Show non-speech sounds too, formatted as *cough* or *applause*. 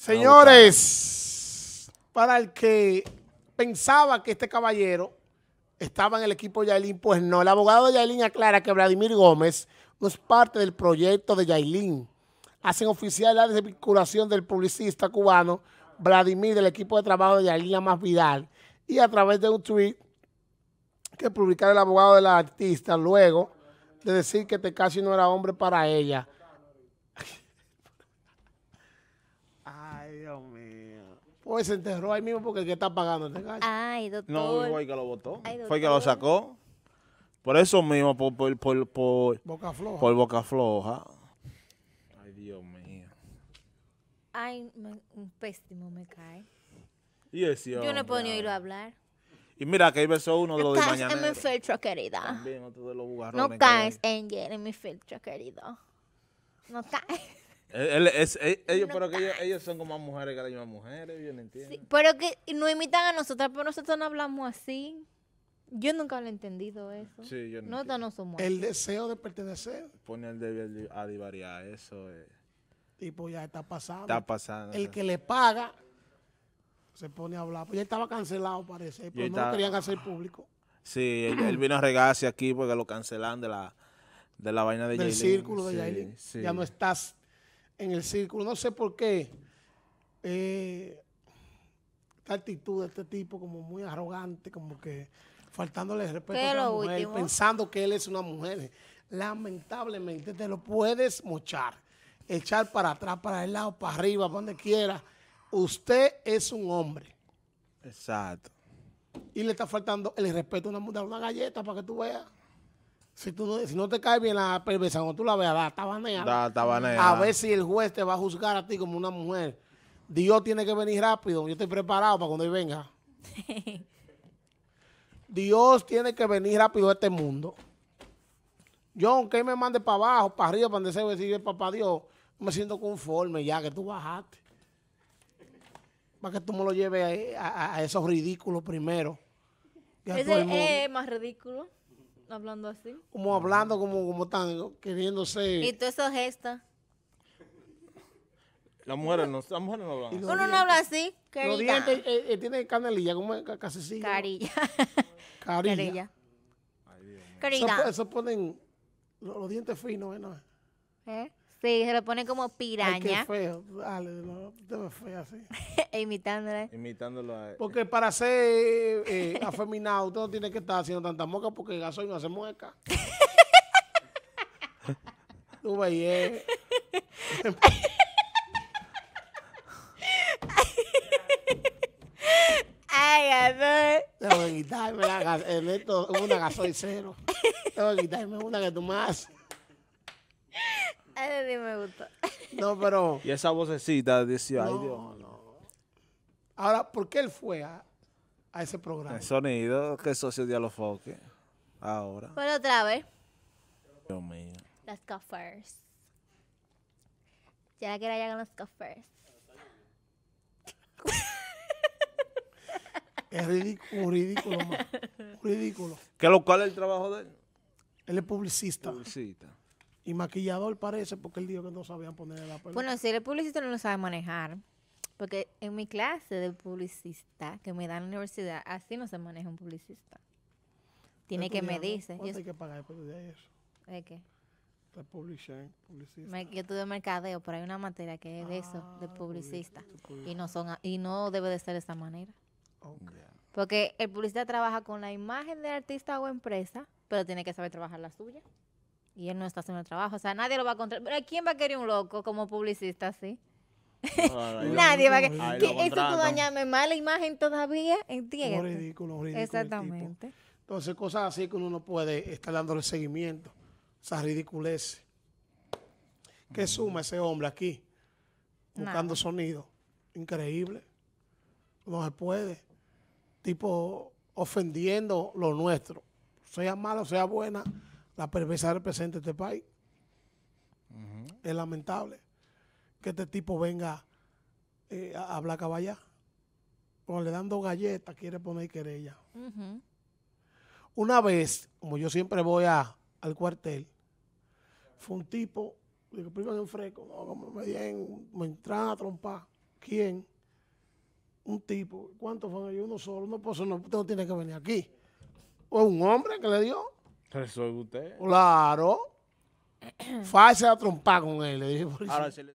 Señores, para el que pensaba que este caballero estaba en el equipo de Yailin, pues no. El abogado de Yailin aclara que Vladimir Gómez no es parte del proyecto de Yailin. Hacen oficial la desvinculación del publicista cubano Vladimir del equipo de trabajo de Yailin Más Vidal y a través de un tweet que publicara el abogado de la artista luego de decir que casi no era hombre para ella. Ay, Dios mío. Pues se enterró ahí mismo porque el que está pagando este cacho. Ay, doctor. No, fue el que lo votó. fue que lo sacó. Por eso mismo, por, por, boca floja. Ay, Dios mío. Ay, un pésimo me cae. Y Yo no he podido a hablar. Y mira que ahí besó uno de los de mañana. en mi filtro, querida. No caes, en mi filtro, querido. No caes. Eh, ellos, pero que ellos, son como más mujeres que las mujeres, pero que nos imitan a nosotras, pero nosotros no hablamos así. Yo nunca lo he entendido eso. no. no somos El deseo de pertenecer. Pone al deber a divariar, eso es. Tipo, ya está pasando. Está pasando. El que le paga se pone a hablar. Pues ya estaba cancelado, parece, pero no querían hacer público. Sí, él, vino a regarse aquí porque lo cancelan de la, de la vaina de Del círculo de Ya no estás en el círculo. No sé por qué. Eh, esta actitud de este tipo como muy arrogante, como que faltándole respeto a la mujer, pensando que él es una mujer. Lamentablemente te lo puedes mochar, echar para atrás, para el lado, para arriba, donde quiera. Usted es un hombre. Exacto. Y le está faltando el respeto a una mujer, una galleta para que tú veas. Si, no te cae bien la perversa tú la veas, está baneada. La A ver si el juez te va a juzgar a ti como una mujer. Dios tiene que venir rápido. Yo estoy preparado para cuando Él venga. *laughs* Dios tiene que venir rápido a este mundo. Yo, aunque me mande para abajo, para arriba, para donde se decir papá Dios, me siento conforme ya que tú bajaste. Para que tú me lo lleves a, esos ridículos primero. Ese es más ridículo hablando así. Como hablando, como, como están queriéndose. Y todo eso gestos. Las mujeres no, la mujer no Uno no habla así, eh, eh, carilla. Los dientes, tiene canelilla, como casi Carilla. Carilla. Carilla. Eso, ponen los, los dientes finos, ¿eh? ¿Eh? Sí, se lo pone como piraña. Ay, qué feo. Dale, no, te feo así. *laughs* Imitándolo. Imitándolo Porque para ser eh, eh, *laughs* afeminado, usted no tiene que estar haciendo tanta moca porque el gasoil no hace mueca. *laughs* Tú veías. Eh. Ay, gasoil. Tengo que quitarme la gasoil. En esto, una gasoil cero. Tengo que quitarme una que tú más ese Dios me gustó. No, pero... *laughs* Y esa vocecita decía, ay no, Dios. No. Ahora, ¿por qué él fue a, a ese programa? El sonido que socio de Alofoque. Ahora. Por otra vez. Dios mío. Las cofers. Ya que era con las cofres. *laughs* Es ridículo, ridículo, ridículo. ¿Qué lo cual es el trabajo de él? Él es publicista. Publicista. Y maquillador parece porque él dijo que no sabían poner la peluca. Bueno, si el publicista no lo sabe manejar, porque en mi clase de publicista que me da en la universidad, así no se maneja un publicista. Tiene que medirse. Yo hay que pagar por de eso? ¿De qué? De publicidad, yo estudio mercadeo, pero hay una materia que es de eso, ah, de publicista. Y no son y no debe de ser de esa manera. Porque el publicista trabaja con la imagen del artista o empresa, pero tiene que saber trabajar la suya. Y él no está haciendo el trabajo. O sea, nadie lo va a contratar. ¿Quién va a querer un loco como publicista así? *laughs* nadie va a querer. Que eso tú dañame más la imagen todavía, ¿entiendes? Es ridículo, ridículo. Exactamente. Entonces, cosas así que uno no puede estar dándole seguimiento. Esa ridiculez. ¿Qué mm. suma ese hombre aquí? Buscando sonido. Increíble. No se puede. Tipo, ofendiendo lo nuestro. Sea malo, sea buena la perversa representa este país. Es lamentable que este tipo venga eh, a hablar caballá. Cuando le dan dos galletas, quiere poner querella. Una vez, como yo siempre voy al cuartel, fue un tipo, digo, primo de un fresco, me dieron, me entran a trompar. ¿Quién? Un tipo. ¿Cuántos fueron ellos? Uno solo. No, pues no, usted no tiene que venir aquí. O un hombre que le dio. ¿Resuelve usted? Claro. *clears throat* Fácil a trompar con él, le dije. Ahora, se le...